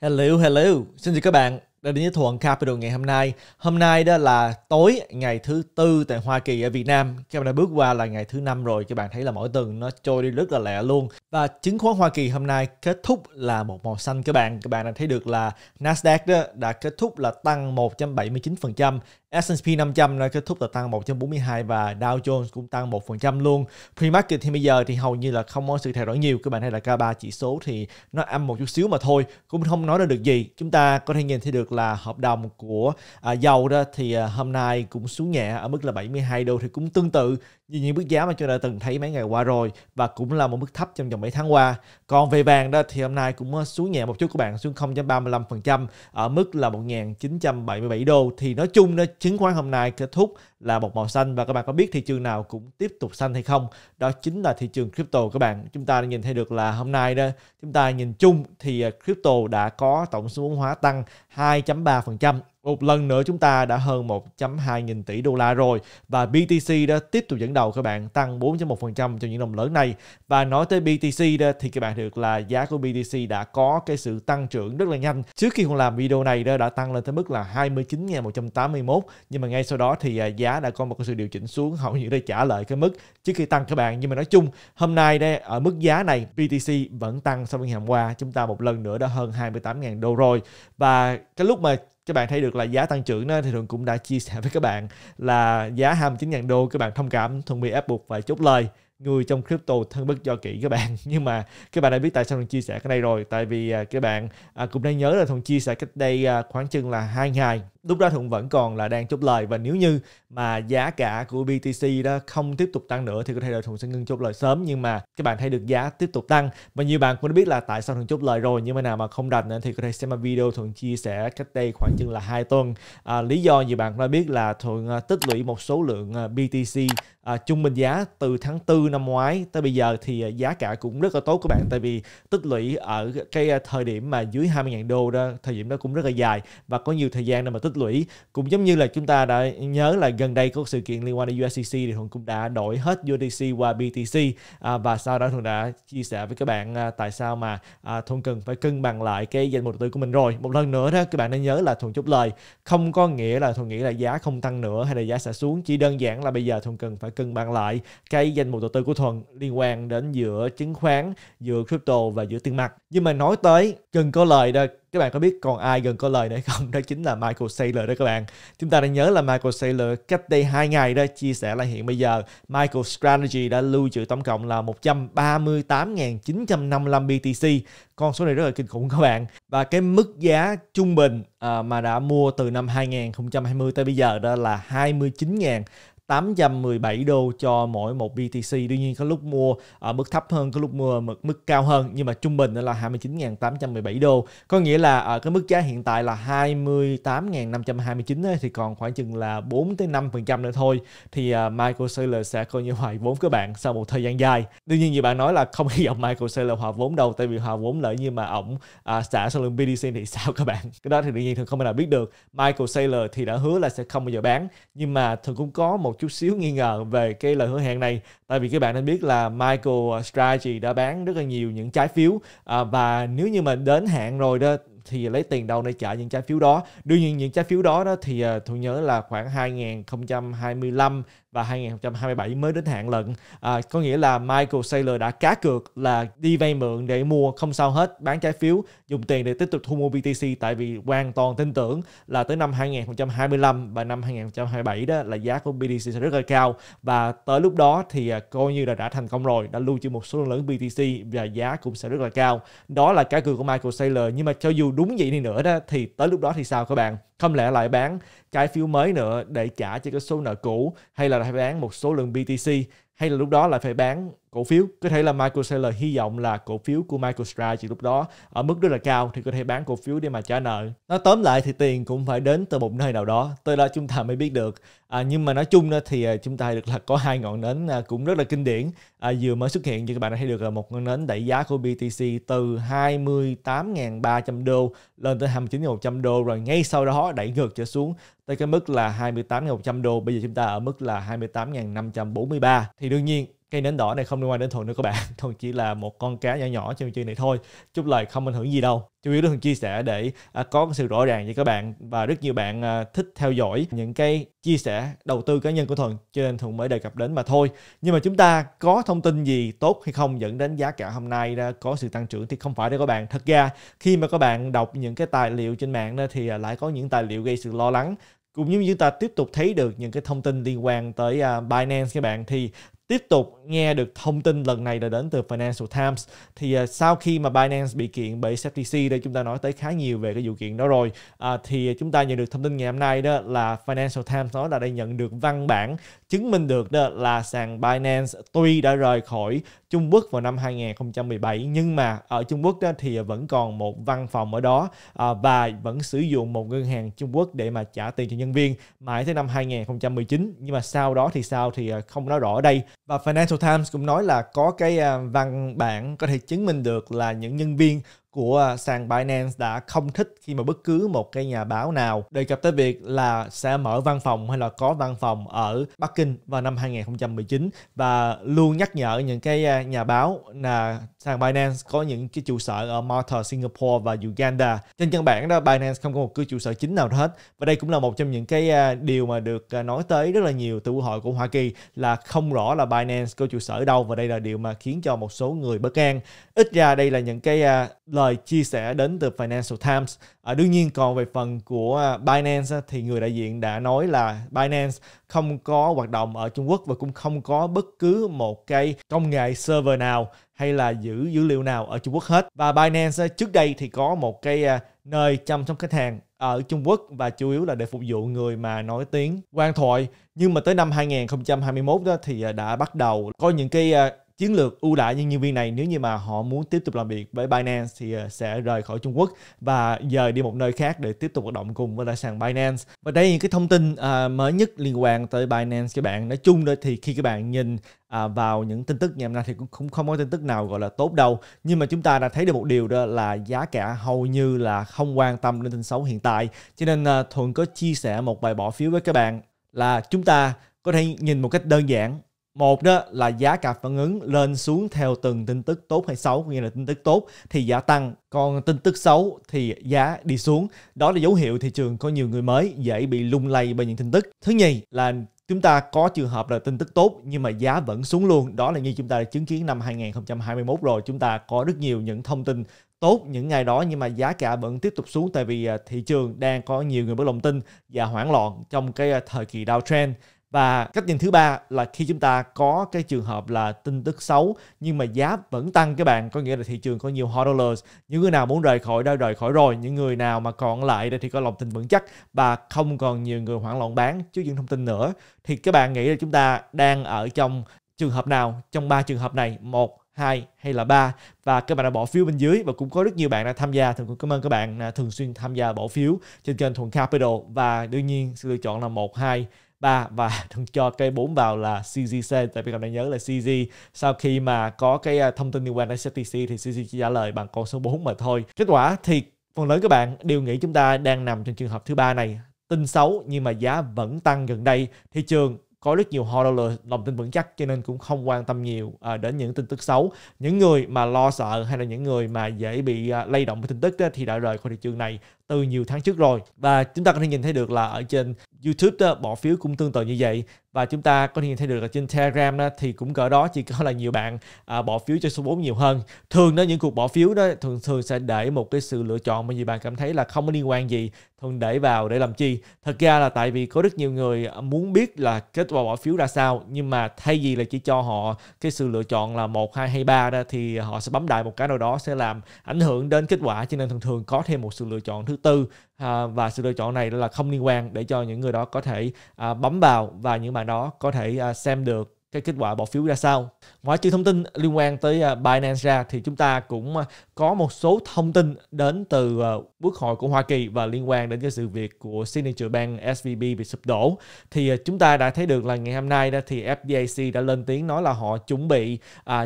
Hello, hello. Xin chào các bạn đã đến với Thuận Capital ngày hôm nay. Hôm nay đó là tối ngày thứ tư tại Hoa Kỳ ở Việt Nam. Các bạn đã bước qua là ngày thứ năm rồi. Các bạn thấy là mỗi tuần nó trôi đi rất là lẹ luôn. Và chứng khoán Hoa Kỳ hôm nay kết thúc là một màu xanh các bạn. Các bạn đã thấy được là Nasdaq đó đã kết thúc là tăng 179%, S&P 500 nó kết thúc là tăng 1.42 và Dow Jones cũng tăng 1% luôn. Pre-market thì bây giờ thì hầu như là không có sự thay đổi nhiều. Các bạn thấy là K3 chỉ số thì nó âm một chút xíu mà thôi. Cũng không nói ra được gì. Chúng ta có thể nhìn thấy được là hợp đồng của à, dầu đó thì à, hôm nay cũng xuống nhẹ ở mức là 72 đô thì cũng tương tự như những mức giá mà chúng ta đã từng thấy mấy ngày qua rồi và cũng là một mức thấp trong vòng mấy tháng qua. Còn về vàng đó thì hôm nay cũng ờ, xuống nhẹ một chút các bạn, xuống 0.35% ở mức là 1.977 đô. Thì nói chung đó, chứng khoán hôm nay kết thúc là một màu xanh và các bạn có biết thị trường nào cũng tiếp tục xanh hay không? Đó chính là thị trường crypto các bạn. Chúng ta đã nhìn thấy được là hôm nay đó chúng ta nhìn chung thì ờ, crypto đã có tổng số vốn hóa tăng 2.3% một lần nữa chúng ta đã hơn 1.2 nghìn tỷ đô la rồi và BTC đã tiếp tục dẫn đầu các bạn tăng 4.1% trong những đồng lớn này. Và nói tới BTC đó, thì các bạn được là giá của BTC đã có cái sự tăng trưởng rất là nhanh. Trước khi còn làm video này đó đã tăng lên tới mức là 29.181 nhưng mà ngay sau đó thì à, giá đã có một cái sự điều chỉnh xuống hầu như để trả lại cái mức trước khi tăng các bạn. Nhưng mà nói chung hôm nay đây ở mức giá này BTC vẫn tăng so với ngày hôm qua chúng ta một lần nữa đã hơn 28.000 đô rồi và cái lúc mà các bạn thấy được là giá tăng trưởng đó thì thường cũng đã chia sẻ với các bạn là giá 29.000 đô các bạn thông cảm thường bị ép buộc phải chốt lời người trong crypto thân bất do kỹ các bạn nhưng mà các bạn đã biết tại sao mình chia sẻ cái này rồi tại vì à, các bạn à, cũng đang nhớ là thường chia sẻ cách đây à, khoảng chừng là hai ngày lúc đó thì cũng vẫn còn là đang chốt lời và nếu như mà giá cả của BTC đó không tiếp tục tăng nữa thì có thể là thùng sẽ ngưng chốt lời sớm nhưng mà các bạn thấy được giá tiếp tục tăng và nhiều bạn cũng đã biết là tại sao thùng chốt lời rồi nhưng mà nào mà không nữa thì có thể xem video thùng chia sẻ cách đây khoảng chừng là hai tuần à, lý do nhiều bạn cũng đã biết là thùng à, tích lũy một số lượng à, BTC à, trung bình giá từ tháng 4 năm ngoái tới bây giờ thì à, giá cả cũng rất là tốt các bạn tại vì tích lũy ở cái thời điểm mà dưới 20.000 đô đó thời điểm đó cũng rất là dài và có nhiều thời gian để mà tích tích lũy cũng giống như là chúng ta đã nhớ là gần đây có sự kiện liên quan đến USDC thì Thuận cũng đã đổi hết USDC qua BTC à, và sau đó Thuận đã chia sẻ với các bạn à, tại sao mà à, Thuận cần phải cân bằng lại cái danh mục đầu tư của mình rồi một lần nữa đó các bạn nên nhớ là Thuận chút lời không có nghĩa là Thuận nghĩ là giá không tăng nữa hay là giá sẽ xuống chỉ đơn giản là bây giờ Thuận cần phải cân bằng lại cái danh mục đầu tư của Thuận liên quan đến giữa chứng khoán giữa crypto và giữa tiền mặt nhưng mà nói tới cần có lời đó các bạn có biết còn ai gần có lời nữa không đó chính là Michael Saylor đó các bạn chúng ta đang nhớ là Michael Saylor cách đây 2 ngày đó chia sẻ là hiện bây giờ Michael Strategy đã lưu trữ tổng cộng là 138.955 BTC con số này rất là kinh khủng các bạn và cái mức giá trung bình à, mà đã mua từ năm 2020 tới bây giờ đó là 29.000 817 đô cho mỗi một BTC. Tuy nhiên có lúc mua ở mức thấp hơn, có lúc mua ở mức, mức cao hơn nhưng mà trung bình là 29.817 đô. Có nghĩa là ở cái mức giá hiện tại là 28.529 thì còn khoảng chừng là 4 tới 5% nữa thôi thì à, Michael Saylor sẽ coi như hòa vốn các bạn sau một thời gian dài. Tuy nhiên như bạn nói là không hy vọng Michael Saylor hòa vốn đâu tại vì hòa vốn lợi như mà ổng à, xả số lượng BTC thì sao các bạn? Cái đó thì đương nhiên thường không thể nào biết được. Michael Saylor thì đã hứa là sẽ không bao giờ bán nhưng mà thường cũng có một một chút xíu nghi ngờ về cái lời hứa hẹn này tại vì các bạn nên biết là Michael Strategy đã bán rất là nhiều những trái phiếu à, và nếu như mà đến hạn rồi đó thì lấy tiền đâu để trả những trái phiếu đó đương nhiên những trái phiếu đó, đó thì à, tôi nhớ là khoảng 2025 và 2027 mới đến hạn lận à, có nghĩa là Michael Saylor đã cá cược là đi vay mượn để mua không sao hết bán trái phiếu dùng tiền để tiếp tục thu mua BTC tại vì hoàn toàn tin tưởng là tới năm 2025 và năm 2027 đó là giá của BTC sẽ rất là cao và tới lúc đó thì à, coi như là đã thành công rồi đã lưu trữ một số lượng lớn BTC và giá cũng sẽ rất là cao đó là cá cược của Michael Saylor nhưng mà cho dù đúng vậy đi nữa đó thì tới lúc đó thì sao các bạn không lẽ lại bán trái phiếu mới nữa để trả cho cái số nợ cũ hay là phải bán một số lượng BTC hay là lúc đó lại phải bán cổ phiếu có thể là Michael Saylor hy vọng là cổ phiếu của Michael MicroStrategy lúc đó ở mức rất là cao thì có thể bán cổ phiếu để mà trả nợ nó tóm lại thì tiền cũng phải đến từ một nơi nào đó tới đó chúng ta mới biết được à, nhưng mà nói chung thì à, chúng ta được là có hai ngọn nến à, cũng rất là kinh điển à, vừa mới xuất hiện như các bạn đã thấy được là một ngọn nến đẩy giá của BTC từ 28.300 đô lên tới 29.100 đô rồi ngay sau đó đẩy ngược trở xuống tới cái mức là 28.100 đô bây giờ chúng ta ở mức là 28.543 thì đương nhiên cây nến đỏ này không liên quan đến thuần nữa các bạn thuần chỉ là một con cá nhỏ nhỏ trong chuyện này thôi chúc lời không ảnh hưởng gì đâu chủ yếu là thuần chia sẻ để à, có sự rõ ràng với các bạn và rất nhiều bạn à, thích theo dõi những cái chia sẻ đầu tư cá nhân của thuần cho nên thuần mới đề cập đến mà thôi nhưng mà chúng ta có thông tin gì tốt hay không dẫn đến giá cả hôm nay có sự tăng trưởng thì không phải đâu các bạn thật ra khi mà các bạn đọc những cái tài liệu trên mạng thì à, lại có những tài liệu gây sự lo lắng cũng như chúng ta tiếp tục thấy được những cái thông tin liên quan tới Binance các bạn thì tiếp tục nghe được thông tin lần này là đến từ Financial Times thì à, sau khi mà Binance bị kiện bởi SEC đây chúng ta nói tới khá nhiều về cái vụ kiện đó rồi uh, thì chúng ta nhận được thông tin ngày hôm nay đó là Financial Times nói là đây nhận được văn bản chứng minh được đó là sàn Binance tuy đã rời khỏi Trung Quốc vào năm 2017 nhưng mà ở Trung Quốc đó thì vẫn còn một văn phòng ở đó à, và vẫn sử dụng một ngân hàng Trung Quốc để mà trả tiền cho nhân viên mãi tới năm 2019 nhưng mà sau đó thì sao thì à, không nói rõ ở đây và Financial Times cũng nói là có cái à, văn bản có thể chứng minh được là những nhân viên của à, sàn Binance đã không thích khi mà bất cứ một cái nhà báo nào đề cập tới việc là sẽ mở văn phòng hay là có văn phòng ở Bắc Kinh vào năm 2019 và luôn nhắc nhở những cái à, nhà báo là sàn Binance có những cái trụ sở ở Malta, Singapore và Uganda. Trên căn bản đó Binance không có một cái trụ sở chính nào hết và đây cũng là một trong những cái à, điều mà được nói tới rất là nhiều từ quốc hội của Hoa Kỳ là không rõ là Binance có trụ sở đâu và đây là điều mà khiến cho một số người bất an. Ít ra đây là những cái lời lời chia sẻ đến từ Financial Times. À, đương nhiên còn về phần của à, Binance thì người đại diện đã nói là Binance không có hoạt động ở Trung Quốc và cũng không có bất cứ một cái công nghệ server nào hay là giữ dữ liệu nào ở Trung Quốc hết. Và Binance trước đây thì có một cái à, nơi chăm sóc khách hàng ở Trung Quốc và chủ yếu là để phục vụ người mà nói tiếng quan thoại nhưng mà tới năm 2021 đó thì à, đã bắt đầu có những cái chiến lược ưu đãi những nhân viên này nếu như mà họ muốn tiếp tục làm việc với Binance thì ờ, sẽ rời khỏi Trung Quốc và dời đi một nơi khác để tiếp tục hoạt động cùng với lại sàn Binance. Và đây là những cái thông tin ờ, mới nhất liên quan tới Binance các bạn. Nói chung thì khi các bạn nhìn ờ, vào những tin tức ngày hôm nay thì cũng không, có tin tức nào gọi là tốt đâu nhưng mà chúng ta đã thấy được một điều đó là giá cả hầu như là không quan tâm đến tin xấu hiện tại cho nên à, thuận có chia sẻ một bài bỏ phiếu với các bạn là chúng ta có thể nhìn một cách đơn giản một đó là giá cả phản ứng lên xuống theo từng tin tức tốt hay xấu, nghĩa là tin tức tốt thì giá tăng, còn tin tức xấu thì giá đi xuống. Đó là dấu hiệu thị trường có nhiều người mới dễ bị lung lay bởi những tin tức. Thứ nhì là chúng ta có trường hợp là tin tức tốt nhưng mà giá vẫn xuống luôn. Đó là như chúng ta đã chứng kiến năm 2021 rồi, chúng ta có rất nhiều những thông tin tốt những ngày đó nhưng mà giá cả vẫn tiếp tục xuống tại vì à, thị trường đang có nhiều người bất lòng tin và hoảng loạn trong cái à, thời kỳ downtrend và cách nhìn thứ ba là khi chúng ta có cái trường hợp là tin tức xấu nhưng mà giá vẫn tăng các bạn có nghĩa là thị trường có nhiều hodlers những người nào muốn rời khỏi đã rời khỏi rồi những người nào mà còn lại đây thì có lòng tin vững chắc và không còn nhiều người hoảng loạn bán trước những thông tin nữa thì các bạn nghĩ là chúng ta đang ở trong trường hợp nào trong ba trường hợp này một hai hay là ba và các bạn đã bỏ phiếu bên dưới và cũng có rất nhiều bạn đã tham gia thì cũng cảm ơn các bạn thường xuyên tham gia bỏ phiếu trên kênh Thuận Capital và đương nhiên sự lựa chọn là một hai ba và cho cây 4 vào là CGC tại vì còn đang nhớ là CG sau khi mà có cái à, thông tin liên quan đến CTC thì CG chỉ trả lời bằng con số 4 mà thôi kết quả thì phần lớn các bạn đều nghĩ chúng ta đang nằm trong trường hợp thứ ba này tin xấu nhưng mà giá vẫn tăng gần đây thị trường có rất nhiều họ lừa lòng tin vững chắc cho nên cũng không quan tâm nhiều à, đến những tin tức xấu những người mà lo sợ hay là những người mà dễ bị à, lay động với tin tức thì đã rời khỏi thị trường này từ nhiều tháng trước rồi và chúng ta có thể nhìn thấy được là ở trên YouTube đó, bỏ phiếu cũng tương tự như vậy và chúng ta có thể nhìn thấy được là trên Telegram đó, thì cũng cỡ đó chỉ có là nhiều bạn à, bỏ phiếu cho số 4 nhiều hơn thường đó những cuộc bỏ phiếu đó thường thường sẽ để một cái sự lựa chọn mà nhiều bạn cảm thấy là không có liên quan gì thường để vào để làm chi thật ra là tại vì có rất nhiều người muốn biết là kết quả bỏ phiếu ra sao nhưng mà thay vì là chỉ cho họ cái sự lựa chọn là một hai hay ba đó thì họ sẽ bấm đại một cái nào đó sẽ làm ảnh hưởng đến kết quả cho nên thường thường có thêm một sự lựa chọn thứ tư à, và sự lựa chọn này là không liên quan để cho những người đó có thể à, bấm vào và những bạn đó có thể à, xem được cái kết quả bỏ phiếu ra sao. Ngoài trừ thông tin liên quan tới à, Binance ra thì chúng ta cũng à, có một số thông tin đến từ à, Quốc hội của Hoa Kỳ và liên quan đến cái sự việc của Signature Bank SVB bị sụp đổ. Thì chúng ta đã thấy được là ngày hôm nay đó thì FDIC đã lên tiếng nói là họ chuẩn bị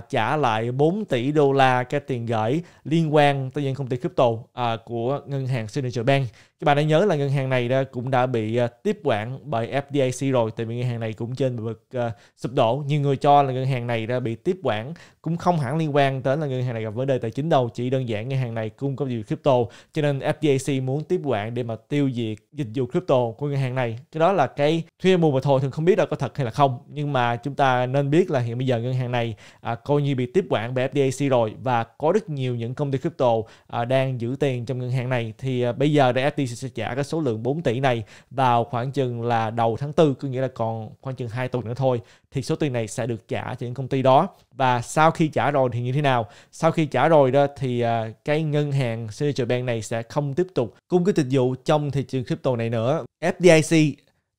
trả lại 4 tỷ đô la cái tiền gửi liên quan tới những công ty crypto à, của ngân hàng Signature Bank các bạn đã nhớ là ngân hàng này đã, cũng đã bị ờ, tiếp quản bởi FDIC rồi tại vì ngân hàng này cũng trên bậc uh, ờ, sụp đổ nhiều người cho là ngân hàng này đã bị tiếp quản cũng không hẳn liên quan tới là ngân hàng này gặp vấn đề tài chính đâu chỉ đơn giản ngân hàng này cung cấp dịch vụ crypto cho nên FDIC muốn tiếp quản để mà tiêu diệt dịch vụ crypto của ngân hàng này cái đó là cái thuyên mù mà thôi thường không biết là có thật hay là không nhưng mà chúng ta nên biết là hiện bây giờ ngân hàng này à, coi như bị tiếp quản bởi FDIC rồi và có rất nhiều những công ty crypto à, đang giữ tiền trong ngân hàng này thì à, bây giờ để FDIC sẽ trả cái số lượng 4 tỷ này vào khoảng chừng là đầu tháng 4 có nghĩa là còn khoảng chừng 2 tuần nữa thôi thì số tiền này sẽ được trả cho những công ty đó và sau sau khi trả rồi thì như thế nào sau khi trả rồi đó thì uh, cái ngân hàng Signature Bank này sẽ không tiếp tục cung cái dịch vụ trong thị trường crypto này nữa FDIC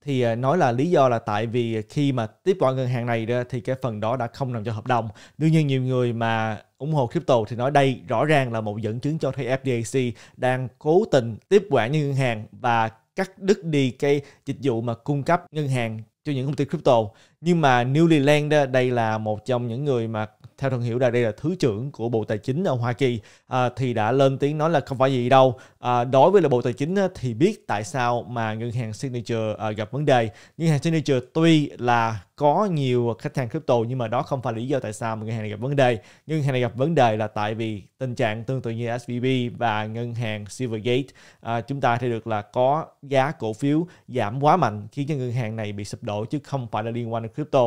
thì à, nói là lý do là tại vì khi mà tiếp quản ngân hàng này đó, thì cái phần đó đã không nằm trong hợp đồng. Đương nhiên nhiều người mà ủng hộ crypto thì nói đây rõ ràng là một dẫn chứng cho thấy FDIC đang cố tình tiếp quản những ngân hàng và cắt đứt đi cái dịch vụ mà cung cấp ngân hàng cho những công ty crypto. Nhưng mà Newly Land đây là một trong những người mà theo thần hiểu là đây là thứ trưởng của bộ tài chính ở hoa kỳ à, thì đã lên tiếng nói là không phải gì đâu à, đối với là bộ tài chính thì biết tại sao mà ngân hàng signature à, gặp vấn đề ngân hàng signature tuy là có nhiều khách hàng crypto nhưng mà đó không phải lý do tại sao mà ngân hàng này gặp vấn đề ngân hàng này gặp vấn đề là tại vì tình trạng tương tự như SVB và ngân hàng Silvergate à, chúng ta thấy được là có giá cổ phiếu giảm quá mạnh khiến cho ngân hàng này bị sụp đổ chứ không phải là liên quan đến crypto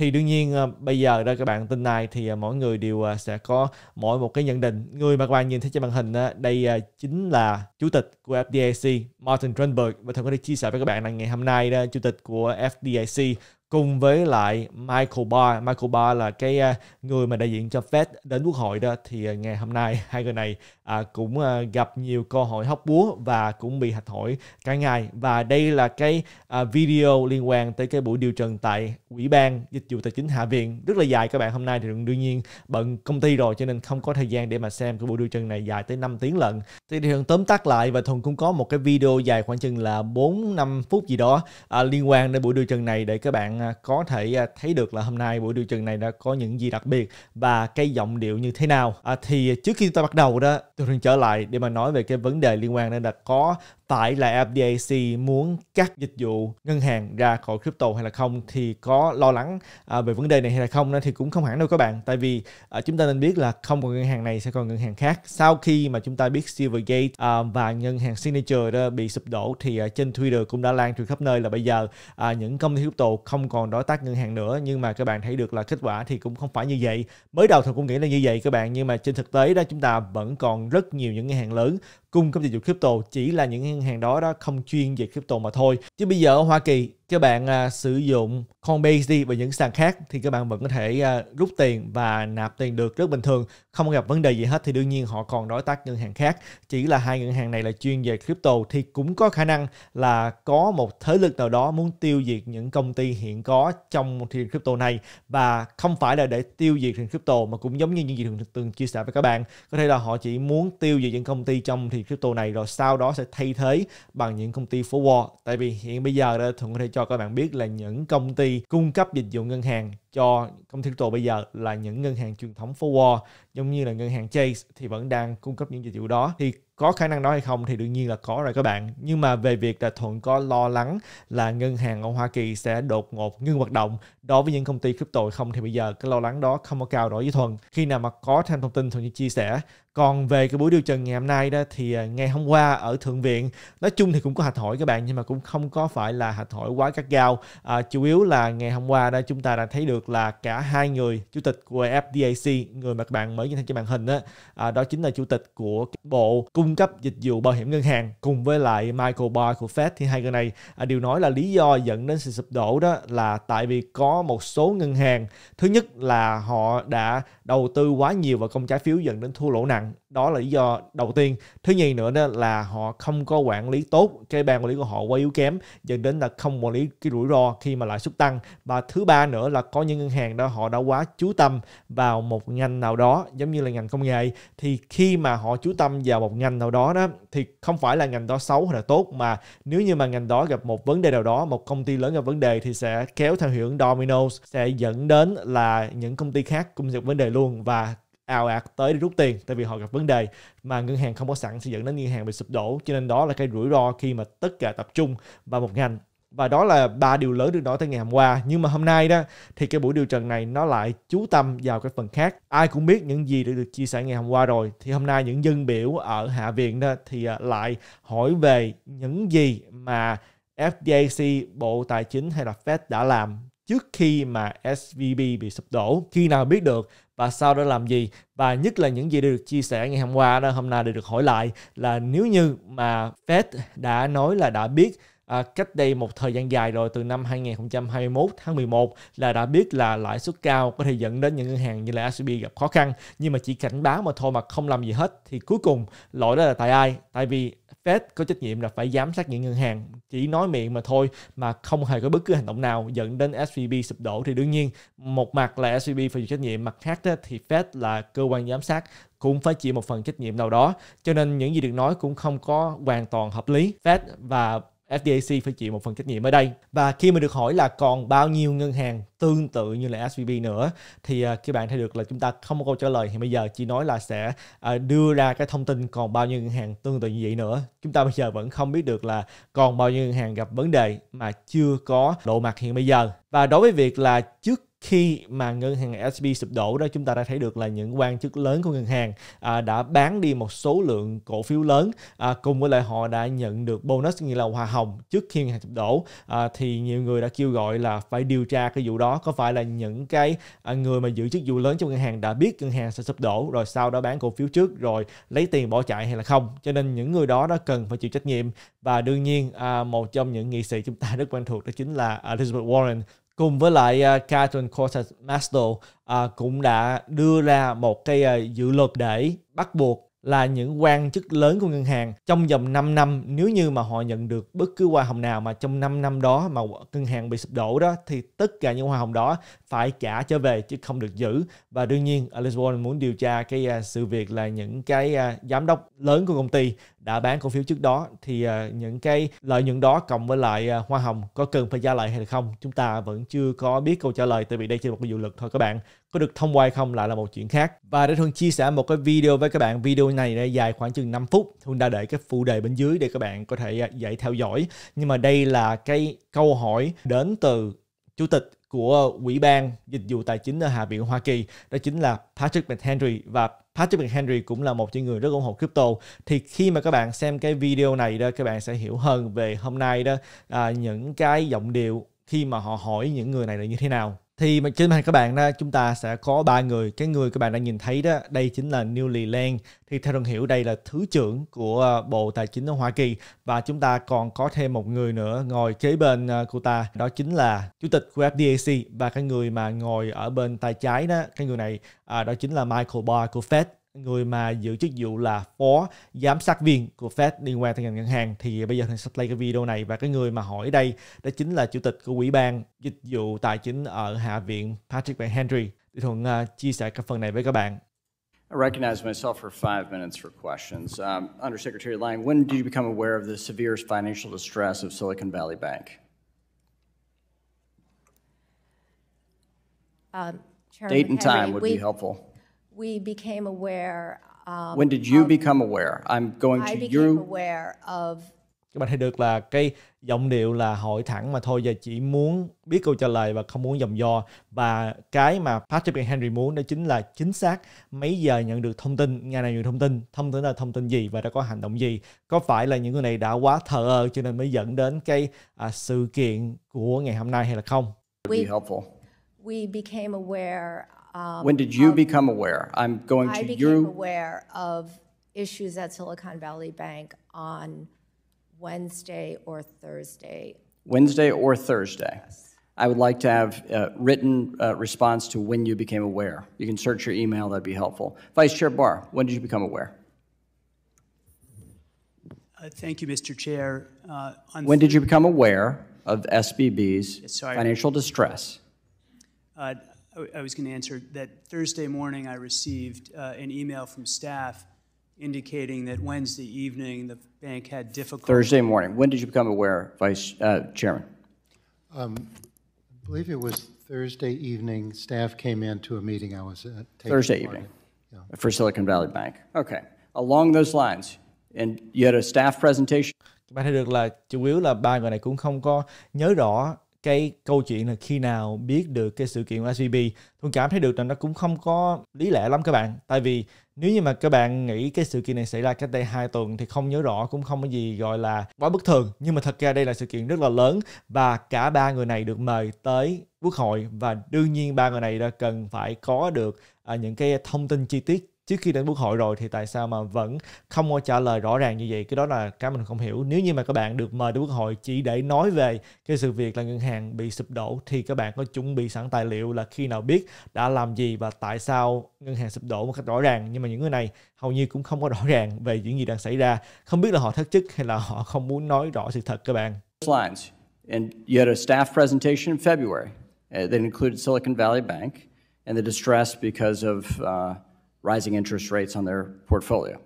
thì đương nhiên ờ, bây giờ đó các bạn tin này thì ờ, mỗi người đều ờ, sẽ có mỗi một cái nhận định người mà các bạn nhìn thấy trên màn hình đây chính là chủ tịch của FDIC Martin Grunberg và thường có thể chia sẻ với các bạn là ngày hôm nay đó, chủ tịch của FDIC cùng với lại Michael Barr. Michael Barr là cái à, người mà đại diện cho Fed đến Quốc hội đó thì à, ngày hôm nay hai người này à, cũng à, gặp nhiều cơ hội hóc búa và cũng bị hạch hỏi cả ngày và đây là cái à, video liên quan tới cái buổi điều trần tại Ủy ban Dịch vụ Tài chính Hạ viện rất là dài các bạn hôm nay thì đương nhiên bận công ty rồi cho nên không có thời gian để mà xem cái buổi điều trần này dài tới 5 tiếng lận thì thường tóm tắt lại và thường cũng có một cái video dài khoảng chừng là 4 5 phút gì đó à, liên quan đến buổi điều trần này để các bạn À, có thể à, thấy được là hôm nay buổi điều trần này đã có những gì đặc biệt và cái giọng điệu như thế nào. À, thì trước khi chúng ta bắt đầu đó, tôi trở lại để mà nói về cái vấn đề liên quan đến là có tại là FDIC muốn cắt dịch vụ ngân hàng ra khỏi crypto hay là không thì có lo lắng à, về vấn đề này hay là không thì cũng không hẳn đâu các bạn tại vì à, chúng ta nên biết là không còn ngân hàng này sẽ còn ngân hàng khác sau khi mà chúng ta biết Silvergate à, và ngân hàng Signature đó bị sụp đổ thì trên Twitter cũng đã lan truyền khắp nơi là bây giờ những công ty crypto không còn đối tác ngân hàng nữa nhưng mà các bạn thấy được là kết quả thì cũng không phải như vậy mới đầu thì cũng nghĩ là như vậy các bạn nhưng mà trên thực tế đó chúng ta vẫn còn rất nhiều những ngân hàng lớn cung cấp dịch vụ crypto chỉ là những ngân hàng đó đó không chuyên về crypto mà thôi chứ bây giờ ở Hoa Kỳ các bạn à, sử dụng Coinbase đi và những sàn khác thì các bạn vẫn có thể à, rút tiền và nạp tiền được rất bình thường không gặp vấn đề gì hết thì đương nhiên họ còn đối tác ngân hàng khác chỉ là hai ngân hàng này là chuyên về crypto thì cũng có khả năng là có một thế lực nào đó muốn tiêu diệt những công ty hiện có trong thị trường crypto này và không phải là để tiêu diệt thị trường crypto mà cũng giống như những gì thường từng chia sẻ với các bạn có thể là họ chỉ muốn tiêu diệt những công ty trong thị trường crypto này rồi sau đó sẽ thay thế bằng những công ty forward tại vì hiện bây giờ là thường có thể cho các bạn biết là những công ty cung cấp dịch vụ ngân hàng cho công ty crypto bây giờ là những ngân hàng truyền thống forward giống như là ngân hàng Chase thì vẫn đang cung cấp những dịch vụ đó thì có khả năng đó hay không thì đương nhiên là có rồi các bạn nhưng mà về việc là thuận có lo lắng là ngân hàng ở hoa kỳ sẽ đột ngột ngưng hoạt động đối với những công ty crypto hay không thì bây giờ cái lo lắng đó không có cao đối với thuận khi nào mà có thêm thông tin thuận sẽ chia sẻ còn về cái buổi điều trần ngày hôm nay đó thì à, ngày hôm qua ở thượng viện nói chung thì cũng có hạch hỏi các bạn nhưng mà cũng không có phải là hạch hỏi quá cắt gao à, chủ yếu là ngày hôm qua đó chúng ta đã thấy được là cả hai người chủ tịch của FDAC người mà các bạn mới nhìn thấy trên màn hình đó à, đó chính là chủ tịch của bộ cung cung cấp dịch vụ bảo hiểm ngân hàng cùng với lại Michael Barr của Fed thì hai người này à, đều nói là lý do dẫn đến sự sụp đổ đó là tại vì có một số ngân hàng thứ nhất là họ đã đầu tư quá nhiều vào công trái phiếu dẫn đến thua lỗ nặng đó là lý do đầu tiên thứ nhì nữa đó là họ không có quản lý tốt cái ban quản lý của họ quá yếu kém dẫn đến là không quản lý cái rủi ro khi mà lãi suất tăng và thứ ba nữa là có những ngân hàng đó họ đã quá chú tâm vào một ngành nào đó giống như là ngành công nghệ thì khi mà họ chú tâm vào một ngành ngành nào đó đó thì không phải là ngành đó xấu hay là tốt mà nếu như mà ngành đó gặp một vấn đề nào đó một công ty lớn gặp vấn đề thì sẽ kéo theo hiệu ứng dominoes sẽ dẫn đến là những công ty khác cũng gặp vấn đề luôn và ào ạt tới để rút tiền tại vì họ gặp vấn đề mà ngân hàng không có sẵn sẽ dẫn đến ngân hàng bị sụp đổ cho nên đó là cái rủi ro khi mà tất cả tập trung vào một ngành và đó là ba điều lớn được nói tới ngày hôm qua nhưng mà hôm nay đó thì cái buổi điều trần này nó lại chú tâm vào cái phần khác ai cũng biết những gì đã được chia sẻ ngày hôm qua rồi thì hôm nay những dân biểu ở hạ viện đó thì à, lại hỏi về những gì mà FDIC Bộ Tài chính hay là Fed đã làm trước khi mà SVB bị sụp đổ khi nào biết được và sau đó làm gì và nhất là những gì đã được chia sẻ ngày hôm qua đó hôm nay đã được hỏi lại là nếu như mà Fed đã nói là đã biết à, cách đây một thời gian dài rồi từ năm 2021 tháng 11 là đã biết là lãi suất cao có thể dẫn đến những ngân hàng như là SCB e gặp khó khăn nhưng mà chỉ cảnh báo mà thôi mà không làm gì hết thì cuối cùng lỗi đó là tại ai tại vì Fed có trách nhiệm là phải giám sát những ngân hàng chỉ nói miệng mà thôi mà không hề có bất cứ hành động nào dẫn đến SVB e sụp đổ thì đương nhiên một mặt là SVB e phải chịu trách nhiệm mặt khác đó, thì Fed là cơ quan giám sát cũng phải chịu một phần trách nhiệm nào đó cho nên những gì được nói cũng không có hoàn toàn hợp lý Fed và FDIC phải chịu một phần trách nhiệm ở đây. Và khi mà được hỏi là còn bao nhiêu ngân hàng tương tự như là SVB nữa thì à, các bạn thấy được là chúng ta không có câu trả lời thì bây giờ chỉ nói là sẽ à, đưa ra cái thông tin còn bao nhiêu ngân hàng tương tự như vậy nữa. Chúng ta bây giờ vẫn không biết được là còn bao nhiêu ngân hàng gặp vấn đề mà chưa có lộ mặt hiện bây giờ. Và đối với việc là trước khi mà ngân hàng SB sụp đổ đó chúng ta đã thấy được là những quan chức lớn của ngân hàng à, đã bán đi một số lượng cổ phiếu lớn à, cùng với lại họ đã nhận được bonus nghĩa là hoa hồng trước khi ngân hàng sụp đổ à, thì nhiều người đã kêu gọi là phải điều tra cái vụ đó có phải là những cái à, người mà giữ chức vụ lớn trong ngân hàng đã biết ngân hàng sẽ sụp đổ rồi sau đó bán cổ phiếu trước rồi lấy tiền bỏ chạy hay là không cho nên những người đó đã cần phải chịu trách nhiệm và đương nhiên à, một trong những nghị sĩ chúng ta rất quen thuộc đó chính là Elizabeth Warren cùng với lại uh, à, Catherine Cortez Masto uh, à, cũng đã đưa ra một cái uh, dự luật để bắt buộc là những quan chức lớn của ngân hàng trong vòng 5 năm nếu như mà họ nhận được bất cứ hoa hồng nào mà trong 5 năm đó mà ngân hàng bị sụp đổ đó thì tất cả những hoa hồng đó phải trả trở về chứ không được giữ và đương nhiên Alice Warren muốn điều tra cái uh, sự việc là những cái uh, giám đốc lớn của công ty đã bán cổ phiếu trước đó thì ờ, những cái lợi nhuận đó cộng với lại ờ, hoa hồng có cần phải gia lại hay không chúng ta vẫn chưa có biết câu trả lời tại vì đây chỉ là một cái dự luật thôi các bạn có được thông qua hay không lại là một chuyện khác và để Hương chia sẻ một cái video với các bạn video này đã dài khoảng chừng 5 phút Hương đã để cái phụ đề bên dưới để các bạn có thể ờ, dạy theo dõi nhưng mà đây là cái câu hỏi đến từ chủ tịch của Ủy ban Dịch vụ Tài chính ở Hạ viện Hoa Kỳ đó chính là Patrick McHenry và Patrick McHenry cũng là một trong người rất ủng hộ crypto thì khi mà các bạn xem cái video này đó các bạn sẽ hiểu hơn về hôm nay đó à, những cái giọng điệu khi mà họ hỏi những người này là như thế nào thì trên màn các bạn đó chúng ta sẽ có ba người cái người các bạn đã nhìn thấy đó đây chính là Newly Lì Lan thì theo Trần Hiểu đây là thứ trưởng của ờ, Bộ Tài chính ở Hoa Kỳ và chúng ta còn có thêm một người nữa ngồi kế bên ờ, cô ta đó chính là Chủ tịch của FDAC và cái người mà ngồi ở bên tay trái đó cái người này à, đó chính là Michael Barr của Fed người mà giữ chức vụ là phó giám sát viên của Fed liên quan tới ngành ngân hàng thì bây giờ thì sẽ play cái video này và cái người mà hỏi đây đó chính là chủ tịch của ủy ban dịch vụ tài chính ở Hạ viện Patrick Van Henry. Thì Thuận uh, chia sẻ cái phần này với các bạn. I recognize myself for five minutes for questions. Um, Undersecretary Lang, when did you become aware of the severe financial distress of Silicon Valley Bank? Um, Date and time would we, be helpful we became aware. Um, When did you of, become aware? I'm going I to you. aware of. Các bạn thấy được là cái giọng điệu là hỏi thẳng mà thôi giờ chỉ muốn biết câu trả lời và không muốn dòng do và cái mà Patrick Henry muốn đó chính là chính xác mấy giờ nhận được thông tin ngày nào nhận thông tin thông tin là thông tin gì và đã có hành động gì có phải là những người này đã quá thờ ơ cho nên mới dẫn đến cái à, sự kiện của ngày hôm nay hay là không? We, we became aware Um, When did you um, become aware? I'm going I to became aware of issues at Silicon Valley Bank on Wednesday or Thursday. Wednesday or Thursday. I would like to have a uh, written uh, response to when you became aware. You can search your email, that'd be helpful. Vice Chair Barr, when did you become aware? Uh, Thank you, Mr. Chair. Uh, When did you become aware of SBB's Yes, financial distress? uh, I, was going to answer that Thursday morning I received uh, an email from staff indicating that Wednesday evening the bank had difficulty. Thursday morning. When did you become aware, Vice uh, Chairman? Um, I believe it was Thursday evening. Staff came in to a meeting I was at. Thursday evening yeah. for Silicon Valley Bank. Okay. Along those lines, and you had a staff presentation. Các bạn thấy được là chủ yếu là ba người này cũng không có nhớ rõ cái câu chuyện là khi nào biết được cái sự kiện của SVB tôi cảm thấy được là nó cũng không có lý lẽ lắm các bạn tại vì nếu như mà các bạn nghĩ cái sự kiện này xảy ra cách đây hai tuần thì không nhớ rõ cũng không có gì gọi là quá bất thường nhưng mà thật ra đây là sự kiện rất là lớn và cả ba người này được mời tới quốc hội và đương nhiên ba người này đã cần phải có được à, những cái thông tin chi tiết trước khi đến quốc hội rồi thì tại sao mà vẫn không có trả lời rõ ràng như vậy cái đó là cái mình không hiểu nếu như mà các bạn được mời đến quốc hội chỉ để nói về cái sự việc là ngân hàng bị sụp đổ thì các bạn có chuẩn bị sẵn tài liệu là khi nào biết đã làm gì và tại sao ngân hàng sụp đổ một cách rõ ràng nhưng mà những người này hầu như cũng không có rõ ràng về những gì đang xảy ra không biết là họ thất chức hay là họ không muốn nói rõ sự thật các bạn Slides. And you had a staff presentation in February uh, that included Silicon Valley Bank and the distress because of uh, rising interest rates on their portfolio.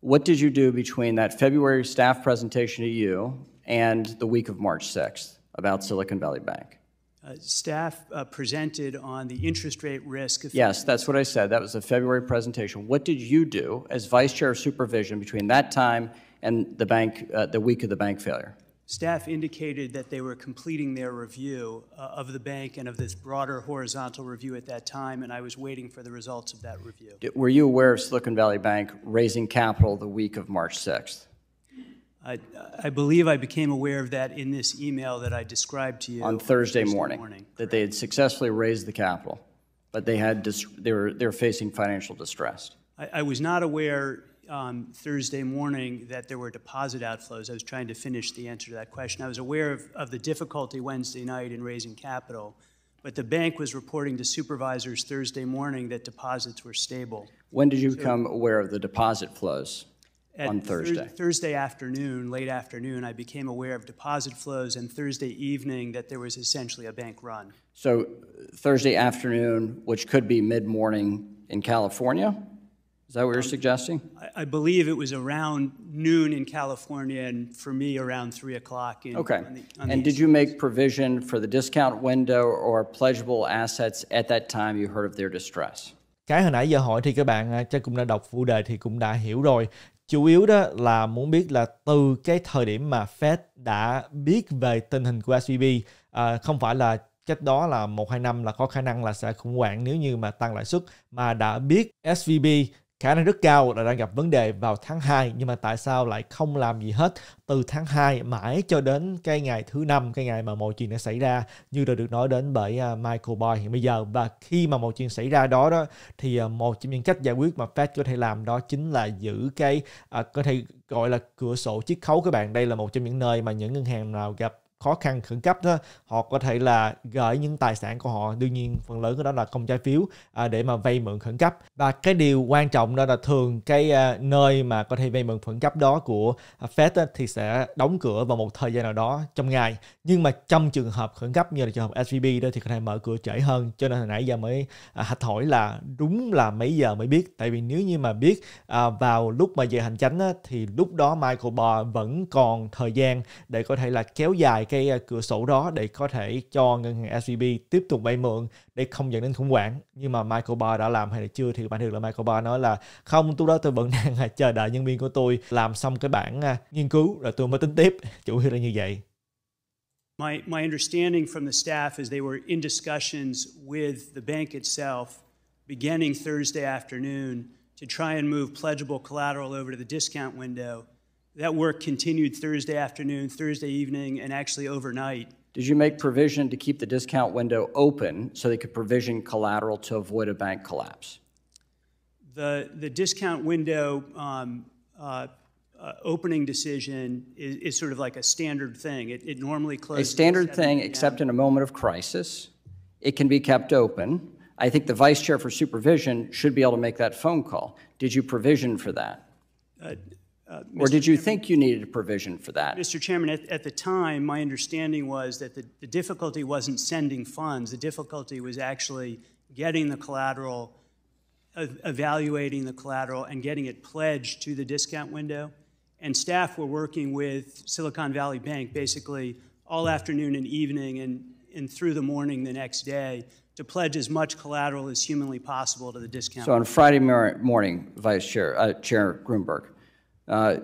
What did you do between that February staff presentation to you and the week of March 6th about Silicon Valley Bank? Uh, staff uh, presented on the interest rate risk. Yes, that's what I said. That was a February presentation. What did you do as vice chair of supervision between that time and the bank, uh, the week of the bank failure? staff indicated that they were completing their review uh, of the bank and of this broader horizontal review at that time, and I was waiting for the results of that review. Were you aware of Silicon Valley Bank raising capital the week of March 6th? I, I believe I became aware of that in this email that I described to you on Thursday, Thursday morning, morning, that they had successfully raised the capital, but they had they were they were facing financial distress. I, I was not aware um, Thursday morning that there were deposit outflows. I was trying to finish the answer to that question. I was aware of, of the difficulty Wednesday night in raising capital, but the bank was reporting to supervisors Thursday morning that deposits were stable. When did you so become aware of the deposit flows? on Thursday. Thursday afternoon, late afternoon, I became aware of deposit flows, and Thursday evening that there was essentially a bank run. So Thursday afternoon, which could be mid morning in California, Is that what you're um, suggesting? I, I, believe it was around noon in California, and for me, around three o'clock. In, okay. On the, on and did you make provision for the discount window or pledgeable assets at that time you heard of their distress? Cái hồi nãy giờ hỏi thì các bạn à, chắc cũng đã đọc phụ đề thì cũng đã hiểu rồi. Chủ yếu đó là muốn biết là từ cái thời điểm mà Fed đã biết về tình hình của SVB, à, không phải là cách đó là một hai năm là có khả năng là sẽ khủng hoảng nếu như mà tăng lãi suất mà đã biết SVB khả năng rất cao là đang gặp vấn đề vào tháng 2 nhưng mà tại sao lại không làm gì hết từ tháng 2 mãi cho đến cái ngày thứ năm cái ngày mà mọi chuyện đã xảy ra như đã được nói đến bởi à, Michael Boy hiện bây giờ và khi mà mọi chuyện xảy ra đó đó thì à, một trong những cách giải quyết mà Fed có thể làm đó chính là giữ cái à, có thể gọi là cửa sổ chiết khấu các bạn đây là một trong những nơi mà những ngân hàng nào gặp khó khăn khẩn cấp đó họ có thể là gửi những tài sản của họ đương nhiên phần lớn của đó là công trái phiếu à, để mà vay mượn khẩn cấp và cái điều quan trọng đó là thường cái à, nơi mà có thể vay mượn khẩn cấp đó của à, Fed á, thì sẽ đóng cửa vào một thời gian nào đó trong ngày nhưng mà trong trường hợp khẩn cấp như là trường hợp SVB đó thì có thể mở cửa trễ hơn cho nên hồi nãy giờ mới à, hạch hỏi là đúng là mấy giờ mới biết tại vì nếu như mà biết à, vào lúc mà về hành chánh á, thì lúc đó Michael Barr vẫn còn thời gian để có thể là kéo dài cái ờ, cửa sổ đó để có thể cho ngân hàng SVB tiếp tục vay mượn để không dẫn đến khủng hoảng nhưng mà Michael Barr đã làm hay là chưa thì bản thân là Michael Barr nói là không tôi đó tôi vẫn đang chờ đợi nhân viên của tôi làm xong cái bản à, nghiên cứu rồi tôi mới tính tiếp chủ yếu là như vậy My, my understanding from the staff is they were in discussions with the bank itself beginning Thursday afternoon to try and move pledgeable collateral over to the discount window. that work continued Thursday afternoon, Thursday evening, and actually overnight. Did you make provision to keep the discount window open so they could provision collateral to avoid a bank collapse? The, the discount window um, uh, uh, opening decision is, is, sort of like a standard thing. It, it normally closes. A standard thing, except in a moment of crisis. It can be kept open. I think the vice chair for supervision should be able to make that phone call. Did you provision for that? Uh, uh, or did you Chairman, think you needed a provision for that? Mr. Chairman, at, at the time, my understanding was that the, the, difficulty wasn't sending funds. The difficulty was actually getting the collateral, uh, evaluating the collateral, and getting it pledged to the discount window. And staff were working with Silicon Valley Bank basically all afternoon and evening and, and through the morning the next day to pledge as much collateral as humanly possible to the discount. So on Friday morning, Vice Chair, uh, Chair Grunberg, uh,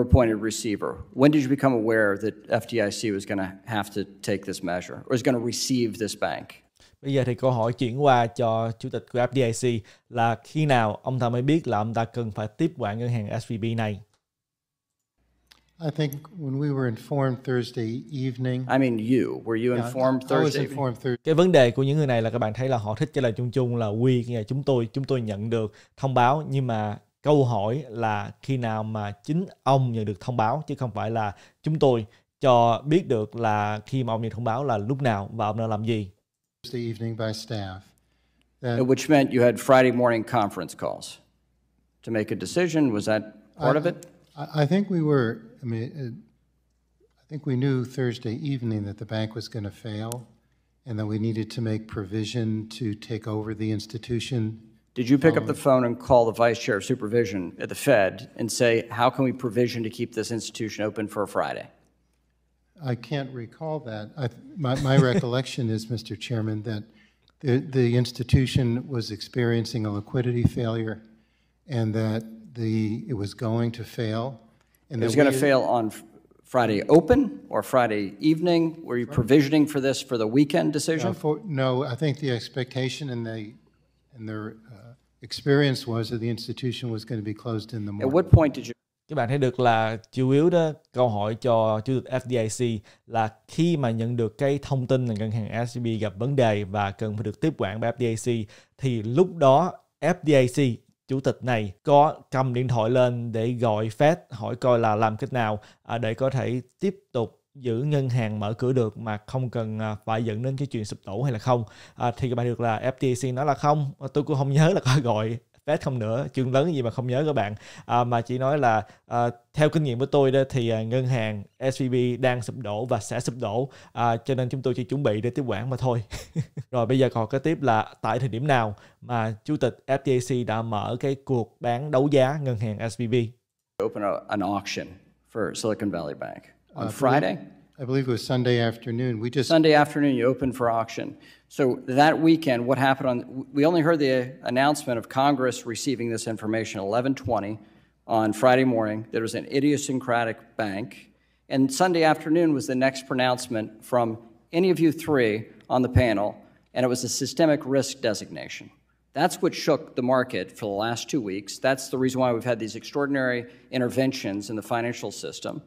appointed receiver. When did you become aware that FDIC was going to have to take this measure or is going to receive this bank? Bây giờ thì câu hỏi chuyển qua cho chủ tịch của FDIC là khi nào ông ta mới biết là ông ta cần phải tiếp quản ngân hàng SVB này? I think when we were informed Thursday evening. I mean you, were you informed yeah, Thursday? I was informed Thursday. Cái vấn đề của những người này là các bạn thấy là họ thích trả lời chung chung là we, nghĩa là chúng tôi, chúng tôi nhận được thông báo nhưng mà câu hỏi là khi nào mà chính ông nhận được thông báo chứ không phải là chúng tôi cho biết được là khi mà ông nhận thông báo là lúc nào và ông đã làm gì. Uh, Which meant you had Friday morning conference calls to make a decision. Was that part I, of it? I think we were. I mean, uh, I think we knew Thursday evening that the bank was going to fail, and that we needed to make provision to take over the institution did you pick up the um, phone and call the vice chair of supervision at the Fed and say, how can we provision to keep this institution open for a Friday? I can't recall that. I, my, my recollection is, Mr. Chairman, that the, the institution was experiencing a liquidity failure and that the, it was going to fail. And It was going to fail on Friday open or Friday evening? Were you provisioning for this for the weekend decision? No, for- No, I think the expectation in the, and their uh, experience was that the institution was going to be closed in the morning. At what point did you các bạn thấy được là chủ yếu đó câu hỏi cho chủ tịch FDIC là khi mà nhận được cái thông tin là ngân hàng SCB gặp vấn đề và cần phải được tiếp quản bởi FDIC thì lúc đó FDIC chủ tịch này có cầm điện thoại lên để gọi Fed hỏi coi là làm cách nào à, để có thể tiếp tục giữ ngân hàng mở cửa được mà không cần à, phải dẫn đến cái chuyện sụp đổ hay là không à, thì các bạn được là FTC nói là không ờ, tôi cũng không nhớ là có gọi Fed không nữa chương lớn gì mà không nhớ các bạn à, mà chỉ nói là à, theo kinh nghiệm của tôi đó thì à, ngân hàng SVB đang sụp đổ và sẽ sụp đổ à, cho nên chúng tôi chỉ chuẩn bị để tiếp quản mà thôi rồi bây giờ còn cái tiếp là tại thời điểm nào mà chủ tịch FDIC đã mở cái cuộc bán đấu giá ngân hàng SVB Open an auction for Silicon Valley Bank on Friday? I believe it was Sunday afternoon. We just Sunday afternoon, you opened for auction. So that weekend, what happened on? We only heard the announcement of Congress receiving this information 11:20 on Friday morning. There was an idiosyncratic bank, and Sunday afternoon was the next pronouncement from any of you three on the panel, and it was a systemic risk designation. That's what shook the market for the last two weeks. That's the reason why we've had these extraordinary interventions in the financial system.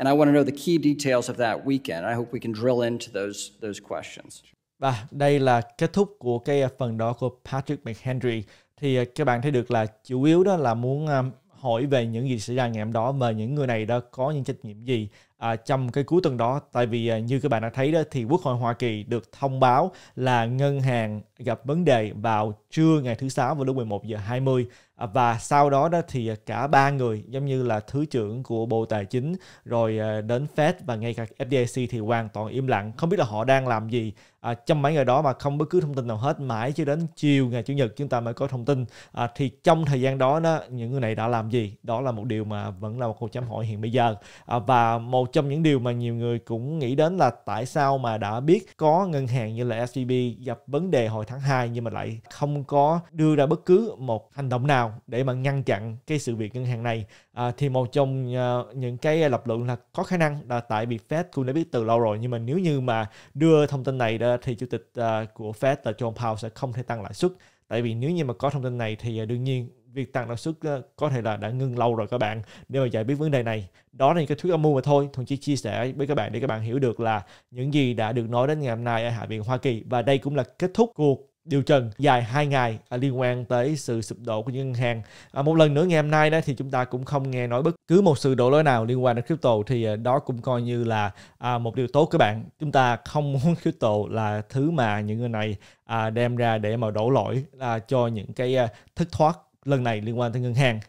And I want to know the key details of that weekend. I hope we can drill into those those questions. Và đây là kết thúc của cái phần đó của Patrick McHenry. Thì ờ, các bạn thấy được là chủ yếu đó là muốn hỏi về những gì xảy ra ngày hôm đó và những người này đã có những trách nhiệm gì à, trong cái cuối tuần đó tại vì ờ, như các bạn đã thấy đó thì Quốc hội Hoa Kỳ được thông báo là ngân hàng gặp vấn đề vào trưa ngày thứ sáu vào lúc 11 giờ 20 À, và sau đó đó thì à, cả ba người giống như là thứ trưởng của bộ tài chính rồi à, đến fed và ngay cả fdic thì hoàn toàn im lặng không biết là họ đang làm gì à, trong mấy ngày đó mà không bất cứ thông tin nào hết mãi cho đến chiều ngày chủ nhật chúng ta mới có thông tin à, thì trong thời gian đó đó những người này đã làm gì đó là một điều mà vẫn là một câu chấm hỏi hiện bây giờ à, và một trong những điều mà nhiều người cũng nghĩ đến là tại sao mà đã biết có ngân hàng như là SVB gặp vấn đề hồi tháng 2 nhưng mà lại không có đưa ra bất cứ một hành động nào để mà ngăn chặn cái sự việc ngân hàng này à, thì một trong uh, những cái lập luận là có khả năng là tại vì Fed cũng đã biết từ lâu rồi nhưng mà nếu như mà đưa thông tin này ra thì chủ tịch uh, của Fed là John Powell sẽ không thể tăng lãi suất tại vì nếu như mà có thông tin này thì à, đương nhiên việc tăng lãi suất có thể là đã ngưng lâu rồi các bạn nếu mà giải quyết vấn đề này đó là những cái thuyết âm mưu mà thôi thuần chỉ chia sẻ với các bạn để các bạn hiểu được là những gì đã được nói đến ngày hôm nay ở hạ viện hoa kỳ và đây cũng là kết thúc cuộc điều trần dài 2 ngày à, liên quan tới sự sụp đổ của những ngân hàng. À, một lần nữa ngày hôm nay đó thì chúng ta cũng không nghe nói bất cứ một sự đổ lỗi nào liên quan đến crypto thì à, đó cũng coi như là à, một điều tốt các bạn. Chúng ta không muốn crypto là thứ mà những người này à, đem ra để mà đổ lỗi à, cho những cái à, thất thoát lần này liên quan tới ngân hàng